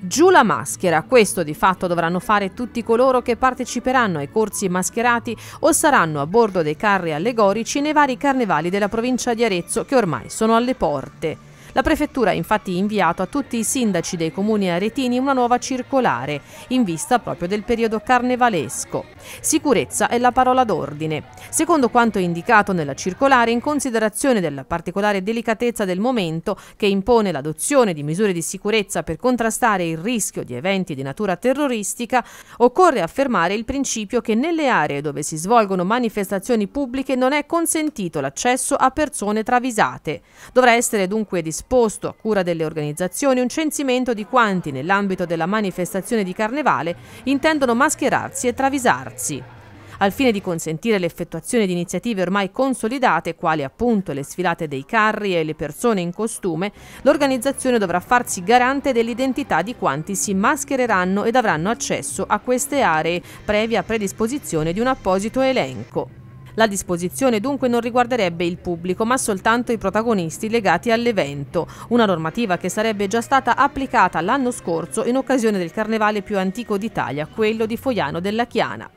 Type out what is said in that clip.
Giù la maschera, questo di fatto dovranno fare tutti coloro che parteciperanno ai corsi mascherati o saranno a bordo dei carri allegorici nei vari carnevali della provincia di Arezzo che ormai sono alle porte. La prefettura ha infatti inviato a tutti i sindaci dei comuni aretini una nuova circolare, in vista proprio del periodo carnevalesco. Sicurezza è la parola d'ordine. Secondo quanto indicato nella circolare, in considerazione della particolare delicatezza del momento che impone l'adozione di misure di sicurezza per contrastare il rischio di eventi di natura terroristica, occorre affermare il principio che nelle aree dove si svolgono manifestazioni pubbliche non è consentito l'accesso a persone travisate. Dovrà essere dunque di disposto, a cura delle organizzazioni, un censimento di quanti, nell'ambito della manifestazione di carnevale, intendono mascherarsi e travisarsi al fine di consentire l'effettuazione di iniziative ormai consolidate, quali appunto le sfilate dei carri e le persone in costume, l'organizzazione dovrà farsi garante dell'identità di quanti si maschereranno ed avranno accesso a queste aree, previa predisposizione di un apposito elenco. La disposizione dunque non riguarderebbe il pubblico ma soltanto i protagonisti legati all'evento, una normativa che sarebbe già stata applicata l'anno scorso in occasione del carnevale più antico d'Italia, quello di Foiano della Chiana.